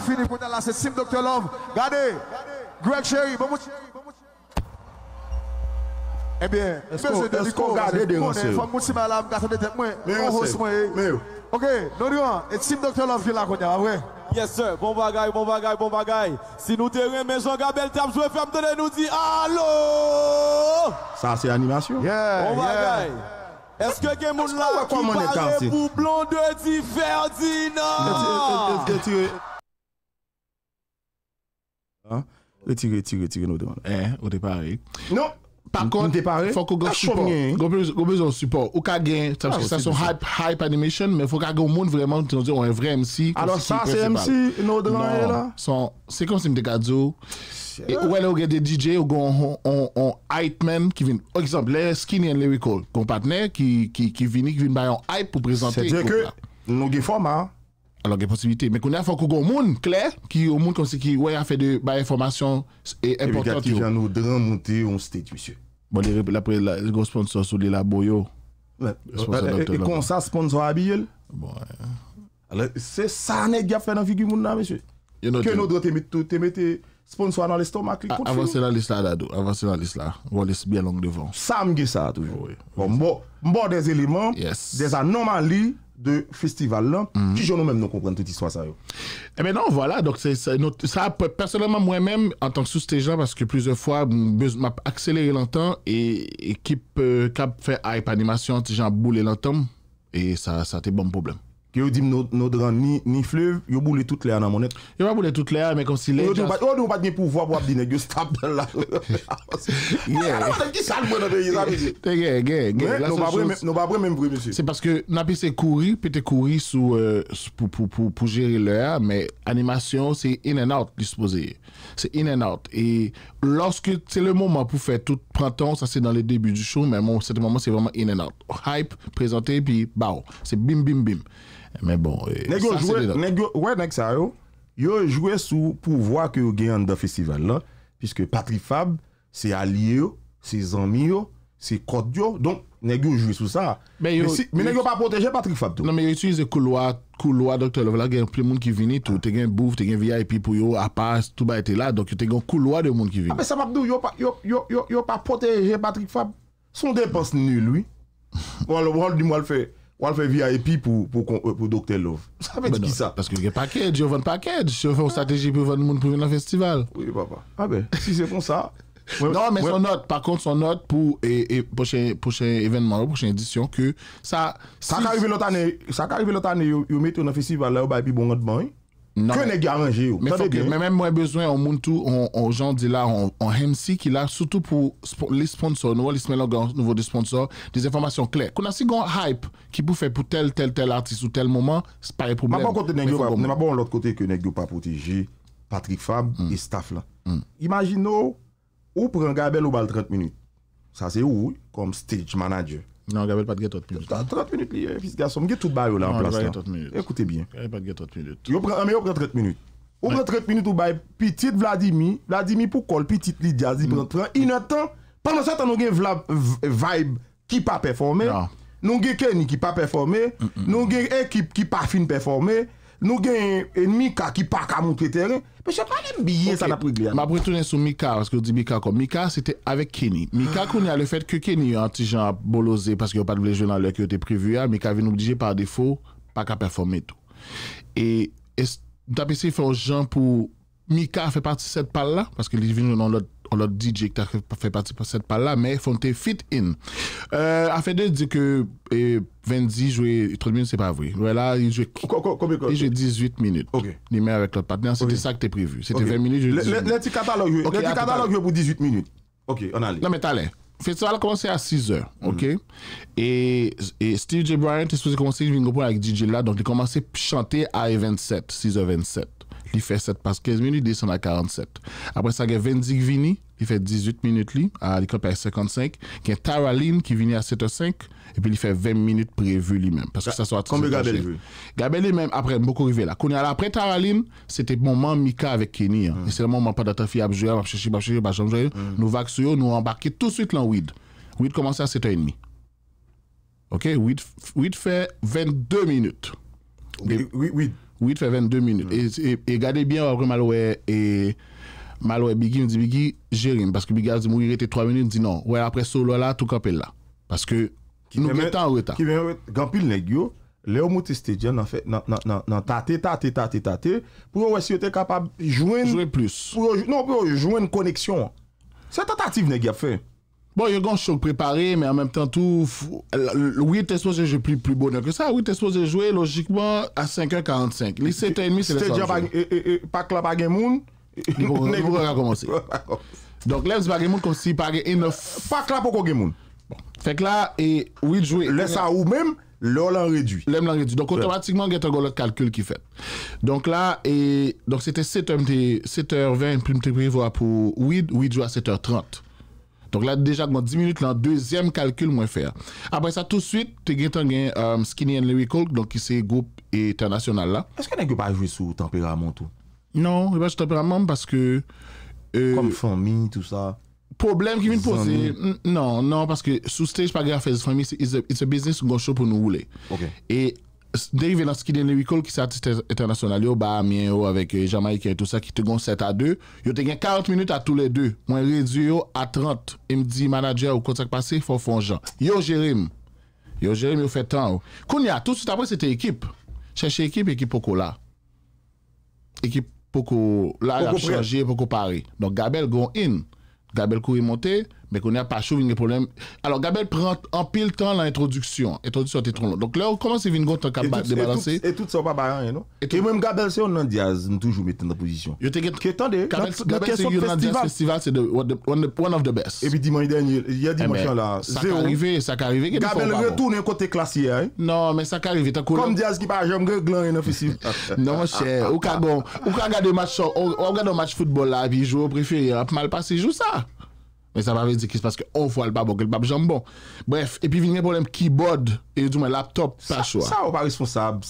Fili kwenye la bon eh se eh. Tim Dr. Love Gade, Greg Sherry Ebyen, mwen se de dikou Mwen se de dikou Mwen se de dikou Ok, non diwan, Tim Dr. Love Fili la kwenye la wè Yes sir, bon bagay, bon bagay, bon bagay Si nou te wè menjonga bel tab Jwè fèm tène nou di alò Sa se animasyon Bon bagay Eske ke moun la ki waze pou blon De ti Ferdinand De ti Ferdinand Le tigre, tigre, tigre nou demande Eh, ou depare non, Par kon, fok ou gwen support Gwen bezon support Ou kage, sa son hype animation Men fok kage ou moun vreman tenon se ou en vre MC Alors sa, se MC nou demande la Se kon se mdekadzo Ou wè nou gwen de DJ ou gwen On hype men ki vin Oksanple, Skinny and Lyrical Kon patner ki vini ki vin bayan hype Pou prezante Se dje ke, nou ge fwa man alors il y a possibilité mais qu'on a faut qu'on monde clair qui au monde comme c'est qui ouais a fait de bah information et importante et puis nous grand monter on monsieur. bon après le gros sponsor sur les laboyo et qu'on ça sponsor habillé bon alors c'est ça nèg qui a fait dans figure monde là monsieur que nous doit te mettre te mettre sponsor dans l'estomac ah, avancez la liste là dado avancez la liste là on laisse bien long devant ça me ça toujours bon bon des éléments des anomalies de festival là mhm. qui nous même nous comprendre toute histoire ça Eh bien, non voilà donc c'est ça, personnellement moi-même en tant que sous-stageant parce que plusieurs fois m'a accéléré longtemps et équipe qui fait hype animation genre boule longtemps et ça ça a été bon problème que vous dit nos nos ne ni, ni fleuve, vous boule toutes les dans mon pas toutes les mais comme si les. Vous on pas de pouvoir pour dire que Qui Nous pas même monsieur. C'est parce que n'a pas courir, peut-être courir euh, pour, pour, pour, gérer l'heure, mais animation, c'est in and out disposé. C'est in and out. Et lorsque c'est le moment pour faire tout printemps, ça c'est dans les début du show, mais bon, moment, c'est vraiment in and out. Hype, présenté, puis bah, c'est bim, bim, bim. Mais bon, eh, ça c'est Ouais, nèg ça yo, yo joué sous pouvoir que yo gagne dans festival là puisque Patrick Fab c'est allié c'est amis c'est code donc nèg yo joué sous ça. Mais yo, mais, si, pas protéger Patrick Fab Non mais yo utilise couloir couloir docteur y là plus plein monde qui vient tout, ah. t'es gagne bouffe, tu gagne VIP pour yo à passe tout ba était là donc t'es gagne couloir de monde qui vient. Ah mais ça m'a dit yo pas yo yo yo, yo pas protéger Patrick Fab. Son dépense nul, lui. Bon alors dis-moi le fait wal fè VIP pou Dr. Love. Sa mè di ki non, sa? Paske yon gen pakèd, yon von pakèd, yon fon strategi pou von moun pou vin la festival. Ouye papa, a be, si se fon sa. Nan, mè son not, pa kont son not, pou pochen evenman, pou pochen edisyon, sa ka yon vè lot anè, sa ka yon vè lot anè, yon met yon festival la ou bay pi bon not ban yon, Non, que n'est ce pas Mais, même moi besoin on monde tout on, gens dit là on, a MC qui là surtout pour les sponsors nous les des sponsors des informations claires. Qu'on a si grand hype qui peut faire pour tel tel tel artiste ou tel moment, c'est pas un problème. Mais côté nèg mais bon l'autre côté que n'est-ce pas protégé Patrick Fab mm. et staff là. Mm. Imaginons ou prend Gabel ou bal 30 minutes. Ça c'est où comme stage manager. Non, Gabriel, pas de 30 minutes. 30 minutes, les fils garçon, il y tout barreau là en place. Écoutez bien. Il pas de 30 ah, minutes. Mais on prend 30 minutes. On prend 30 minutes ou bail petit Vladimir, Vladimir pour col petit Lydia, il prend 30 mm. Il temps. Pendant ce temps, nous avons vibe qui pas performé. Nous avons Kenny qui pas performé, mm, mm, nous avons équipe qui pas fin performé. Nou gen en Mika ki pa ka moun kwe teren, pe chè pa li mbiye sa la pou glen. Ma pou etounen sou Mika, mika se te avek Kenny. Mika kouni ale fèt ke Kenny yon ti jan bolose, paske yon pa dvile jounan lè ki yote prevuyan, Mika vin oubdije pa defo, pa ka performe tou. E dapese yon fè ou jan pou Mika fè pati set pal la, paske li vin yon nan lot l'autre DJ qui fait partie de cette part-là, mais des Fit In. Euh, afin de dire que 20 eh, jouait 30 minutes, c'est pas vrai. Voilà, il jouait, il 18 minutes. OK. Il avec l'autre partenaire, c'était ça que t'es prévu. C'était 20 minutes, je Le, le, le petit catalogue, catalogue pour 18 minutes. OK, on allait. Non, mais t'allais. Le festival a commencé à 6 heures, ok? Mm. et, Steve J. Bryant est supposé commencer à jouer avec DJ là, donc il a à chanter à 27, 6h27 il fait 7 passes 15 minutes, descend à 47. Après ça, il y a Vendik Vini, il fait 18 minutes, li, à l'école 55. Il y a Taraline qui vient à 7h05, et puis il fait 20 minutes prévues lui-même. Parce que ça soit Combien Gabel Gabel même, après, beaucoup arrivé là. Quand il y a après Taraline, c'était le moment Mika avec Kenny. Hein. Mm. Et c'est le moment pas d'attaquer, il a joué, il a cherché, il a cherché, il a Nous vaxons, nous embarquons tout de suite dans Weed. Weed commence à 7h30. OK? weed fait 22 minutes. Oui, oui, 8 fait 22 minutes. et, et, gardez bien, après et Maloué Biggie, on dit Biggie, Parce que Biggie a dit mourir, était 3 minutes, dit non. Ouais, après solo là, tout capé là. Parce que qui nous mettons en retard. Qui vient en pile nèg Léo Mouti Stadium, en fait, non non non tate, tate, tate, tate, pour voir si vous êtes capable de jouer. Jouer plus. Pour, non, pour jouer une connexion. C'est tentative, nèg, fait. Bon, il y a un choc préparé, mais en même temps, tout. Oui, es supposé jouer plus, plus bonheur que ça. Oui, es supposé jouer logiquement à 5h45. Les 7h30, c'est le pas que là, pas de monde. Il faut recommencer. Donc, là, c'est pas de monde comme si pas enough. Pas que là, pas de monde. Fait que là, et oui, jouer. Laisse ça ou même. L'ol en réduit. L'ol en réduit. Donc, automatiquement, il y a un calcul qui fait. Donc là, et, donc c'était 7h20, plus prévois pour 8, 8 jouer à 7h30. Donc là, déjà, dans 10 minutes, le deuxième calcul, moi, faire. Après ça, tout de suite, tu as un Skinny and Lyrical, donc qui c'est groupe international là. Est-ce que a pas joué sous tempérament tout Non, il pas sous tempérament parce que. Euh, Comme famille, tout ça. Problème qui vient de poser. Non, non, parce que sous stage, pas grave, famille, c'est un business qu'on show pour nous rouler. Et dérivé dans ce qui est l'école qui est international yo bah yo avec euh, Jamaïque et tout ça qui te gagne 7 à 2 yo te gagne 40 minutes à tous les deux moi réduit yo à 30 Il me dit manager au contact passé faut font gens yo Jérémy yo Jérémy yo fait temps Kounia tout de suite après c'était équipe chercher équipe équipe poko là équipe poko là a changé poko Paris. donc Gabel go in Gabel courir monter mais qu'on a pas chaud, il y a problème. Alors, Gabel prend en pile temps l'introduction. Introduction était trop longue. Donc là, on commence à venir contre de balancer Et tout ça, pas rien, hein, non? Et même Gabel, c'est un Diaz, nous toujours mettre dans position. Je t'ai Gabel, c'est un Diaz Festival, c'est one of the best. Et puis dimanche dernier, il y a eh, dimanche là, Ça qui arrivé, ça qui arrivé. Gabel retourne côté classique. hein? Non, mais ça qui arrivé. Comme Diaz qui parle, j'aime gland dans festival. Non, mon cher, ou ka On regarde on regarde match football là, puis joue au préféré, mal passé, joue ça. Men sa pa ve di kis paske ou fwa l pa bok, l pap jambon. Bref, epi vin men pou lem keyboard, e di men laptop pa chwa. Sa ou pa responsab.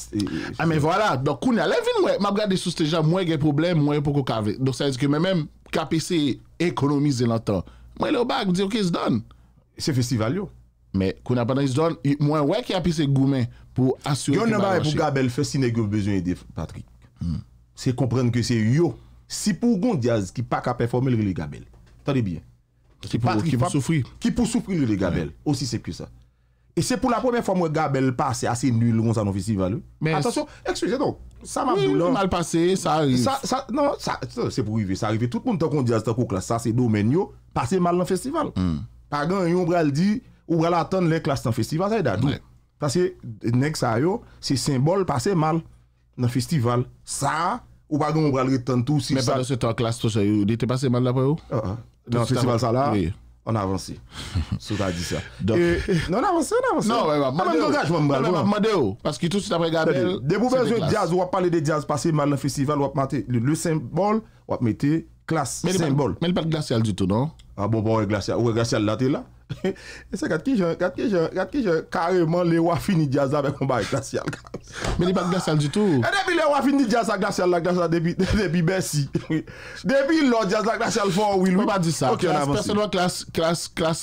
A men voilà, dok koun alè vin we, map gade sou ste jan mwen gen problem, mwen pou kou kave. Dok sa yedike men men kapese ekonomize lantan. Mwen lè ou bag, di ou ki se don? Se festival yo. Men koun apanda se don, mwen we ki apese goumen pou asyo ki balanshi. Gyon nan ba ve pou gabel fesine goube bezon yede, Patrick. Hmm. Se komprenne ke se yo. Si pou goun diaz ki pa ka performe li gabel, ta de byen. Ki pou soufri. Ki pou soufri le gabel. Osi sep ki sa. E se pou la pwene fwa mwen gabel pa, se ase nul moun sa nou festival. Atensyon, eksplize donk. Sa mabdou lor. Mal pase, sa arrive. Non, sa, se pou vive. Sa arrive tout moun tan kon di az tan kou klas. Sa se domen yo, pase mal nan festival. Mm. Pagan yon mbral di, mbral atan le klas tan festival, sa e dadou. Pase, nek sa yo, se simbol pase mal nan festival. Sa, ou bagan mbral re tan tou, se sa. Mepa nan se tan klas to sa yo, di te pase mal la pwa yo? dans le festival ça là, oui. on avance. Sous t'as dit ça. Donc, Et, non, on avance, on avance. Non, on pas ah, même engagement, Parce que tout de suite après Gabel. Dès vous besoin de jazz, on parler de jazz passer mal dans le festival, on va le, le symbole, on va mettre classe, symbole. Mais il n'y a pas de glacial du tout, non? Ah bon, bon, glacial. Ou glacial là, t'es là? E se kat ki jan, kat ki jan, kat ki jan, kareman le wafi ni jaz la be kon ba e glasyal. E debi le wafi ni jaz la glasyal la glasyal debi besi, debi lò jaz la glasyal fò, mwen pa di sa.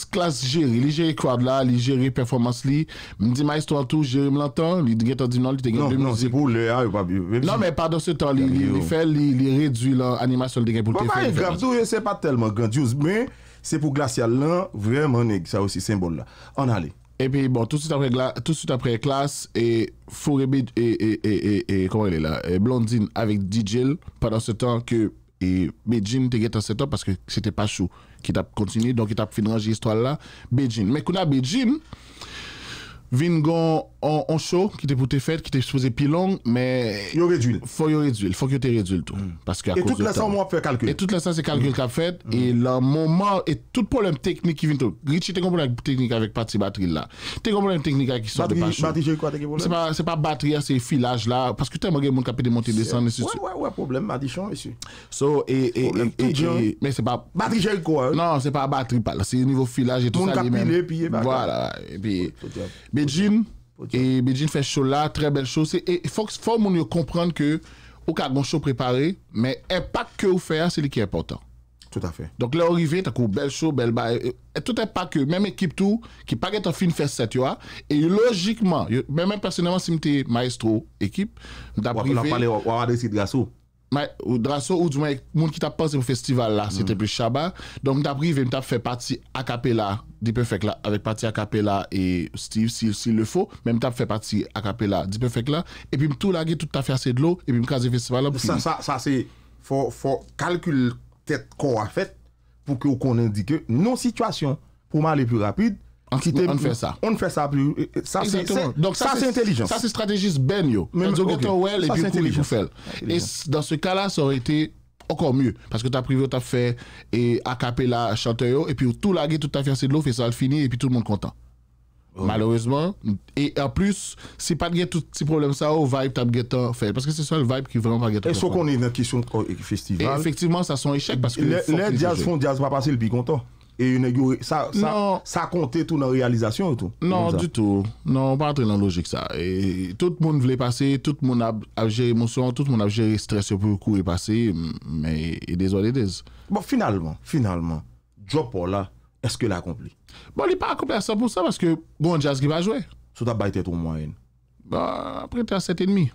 Klas jeri, li jeri kwaad la, li jeri performans li, mdi mai sto an tou, jeri m lantan, li gen to di nan, li te gen non, de mzik. Nan men pa do se tan, li fè li redwi lò animasyon li de gen pou te fè. Mwen pa yon graf tou, se pa telman gandjouz, c'est pour glacial là, vraiment, ça aussi, symbole là. On allait. Et puis bon, tout de suite après, tout de suite après classe, et et, et, et, et, comment elle est là, Blondine avec DJ pendant ce temps que et Beijing était en temps parce que c'était pas chou qui t'a continué, donc il t'a fini l'histoire là, Beijing. Mais qu'on a Beijing, vin gon an chou, ki te pou te fet, ki te souze pi long, men... Yo redjoule. Fon yo redjoule, fon ki yo te redjoule tou, paske a kouz etan. Et tout la san mwen ap fè kalkul. Et tout la san se kalkul kap fet, et la moun man, et tout pou lèm teknik ki vin tou. Richie, te komponèm teknik avèk pati batril la. Te komponèm teknik avèk ki sou de pati chou. Batri jèl kwa teke pou lèm? Se pa batri a se filaj la, paske te mwen gen moun kapè demonte desan. Ouè, ouè, ouè, pou blèm madichan vissi. et Beijing fait show là, très belle chose. Et il faut que faut comprennent comprendre que au cas bon show préparé, mais impact que vous faites, hein, c'est ce qui est important. Tout à fait. Donc là arrivé, t'as coup belle show, belle bail. Tout est pas que même équipe tout qui pas en fin fait cette tu vois. Et logiquement, même personnellement si m'étais maestro équipe, d'après on va parler ou draso ou djouman ek moun ki tap passe pou festival la, se tepe shaba don mwen taprive, mwen tap fè pati akapela dipe fèk la, avèk pati akapela e Steve si le fò mwen tap fè pati akapela dipe fèk la epi mwen tou la ge tout ta fè asè d'lo epi mwen kaze festival la sa se fò fò kalkul tèt kò a fèt pou kè ou konen dike nou situasyon pou man le pè rapide on fait ça. On fait ça plus. Ça, c'est, Donc, ça, c'est intelligent. Ça, c'est stratégiste Ben, yo. Mais, okay. well, ça, et puis, Et dans ce cas-là, ça aurait été encore mieux. Parce que tu as privé, as fait, et a cappella chanteur, et puis tout lagué, tout à fait, c'est de l'eau, et ça, le fini, et puis tout le monde content. Malheureusement. Et en plus, si pas de tout petit problème, ça, au vibe, de guettant fait. Parce que c'est ça le vibe qui vraiment pas guettant. Et ce qu'on est dans la question festival. Et effectivement, ça son échec parce que. Les, jazz font jazz pas passer le plus content. E yon e gyori, sa non. konti tout nan realizasyon ou tout? Non, du tout. Non, w patre nan logik sa. E tout moun vle pase, tout moun apje emosyon, tout moun apje stress yo pou yon kou yon e pase, men, e dezole deze. Bon, finalman, finalman, Joe Paula, eske la akompli? Bon, li pa akompli a sa pou sa, paske bon jazz ki pa jwe. Sou ta bayte tou mwen en? Bon, apre te a 7,5.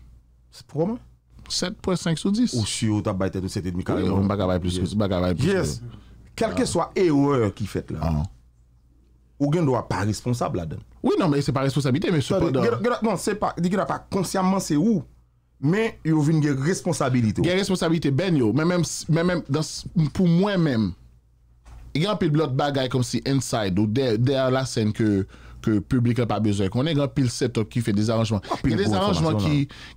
Se promen? 7,5 sous 10. Ou si yo ta bayte tou 7,5, kare ou? Bakabay plus, bakabay plus. Yes! Kelke swa ewe ki fet la, ou gen non, do non, a pa responsable la den. Oui, nan, se pa responsabilite, mè sepoda. Non, se pa, di gen a pa konsyaman se ou, mè yo vin gen responsabilite. Gen responsabilite ben yo, mè mèm, pou mwen mèm, gen an pil blot bagay kom si inside ou der la sen ke publika pa bezoy, konen gen an pil set-up ki fe des aranjman. Gen ah,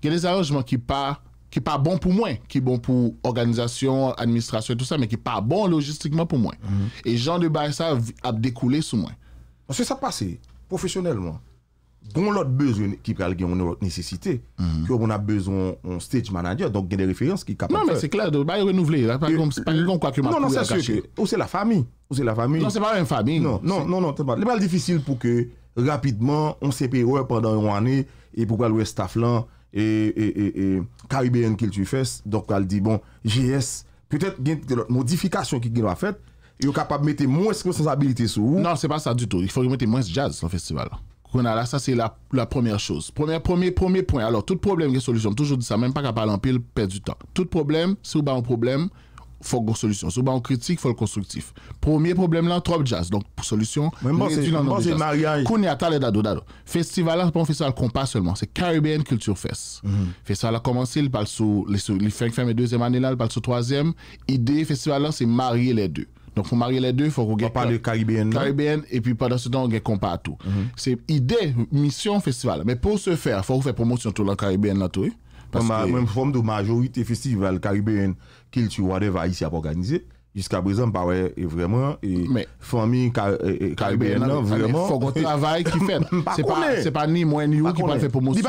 des aranjman ki pa... qui pas bon pour moi, qui est bon pour organisation, administration tout ça, mais qui pas bon logistiquement pour moi. Mhm. Et genre de bail ça a découlé sur moi. Parce que ça passe professionnellement. on l'autre besoin qui peut a une nécessité, mm on qu'on a besoin d'un stage manager, donc il y a des références qui sont capables. Non mais c'est clair, de bah, renouveler, hein, pas comme pas comme quoi que Non non, c'est sûr ou c'est la famille, ou c'est la famille. Non, c'est pas une famille. Non non non non, c'est pas difficile pour que rapidement on s'épère pendant une année et pour le staff là et, et, et Caribbean Culture Donc, elle dit, bon, GS, peut-être qu'il y a une modification qui doit faite. Il est capable de mettre moins de responsabilité sur vous. Non, c'est pas ça du tout. Il faut mettre moins de jazz dans le festival. Là, ça c'est la, première chose. Premier, premier, premier point. Alors, tout problème, il y a solution. Toujours dit ça, même pas capable parler en pile, perdre du temps. Tout problème, si vous avez un problème, faut une solution. Souvent, on critique, faut le constructif. Premier problème là, trop jazz. Donc, pour solution, c'est mariage. Kouniata le dado dado. Festival là, c'est pas un festival compas seulement, c'est Caribbean Culture Fest. Mm -hmm. Festival a commencé, il parle sur les, les fin, fin, deuxième année là, il parle sur troisième. Idée, festival là, c'est marier les deux. Donc, faut marier les deux, il faut qu'on parle de Caribbean. et puis pendant ce temps, on gagne compas à tout. Mhm. C'est idée, mission, festival. Mais pour ce faire, faut faire promotion tout le Caribbean là, tout. Même forme de majorité festival caribéen, culture, whatever, ici à organiser. Jusqu'à présent, bah ouais, et vraiment, et famille car, caribéenne, non, vraiment. Il faut un travail qui fait. Bah, c'est pas, bah, pas ni moi ni vous qui pas de promotion.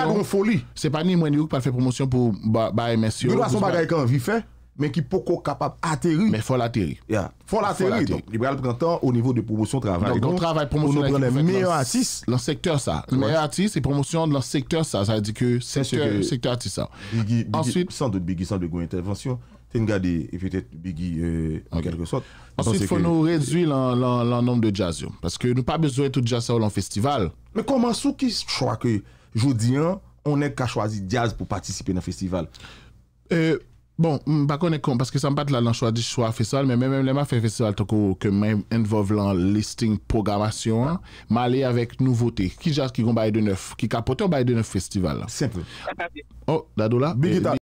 C'est pas pas ni moi ni vous qui pas de promotion pour, bah, bah, messieurs. De toute façon, quand fait mais qui pas capable d'atterrir. Mais il faut l'atterrir. Yeah. Faut l'atterrir. Donc, Libéral prend temps au niveau de promotion travail. Donc, on travail promotion. le meilleur le secteur, ça. Les meilleurs et promotion de le secteur, ça. Ça veut dire que c'est le secteur artiste, ça. Ensuite. Sans doute, Biggie, sans doute, intervention. T'es et peut-être Biggie, euh, en quelque sorte. Ensuite, il faut nous réduire le nombre de jazz. Parce que nous pas besoin de tout jazz dans le festival. Mais comment sous qui crois que, je hein, on n'est qu'à choisir jazz pour participer dans festival? Euh, Bon, bako ne kon, paske sa m pat la lan chwa di chwa festival, men men men men fè festival toko ke men envov lan listing programasyon, ma le avèk nouvote. Ki jaz ki goun baye de neuf, ki kapote yon baye de neuf festival. Sèpè. Oh, dadou la.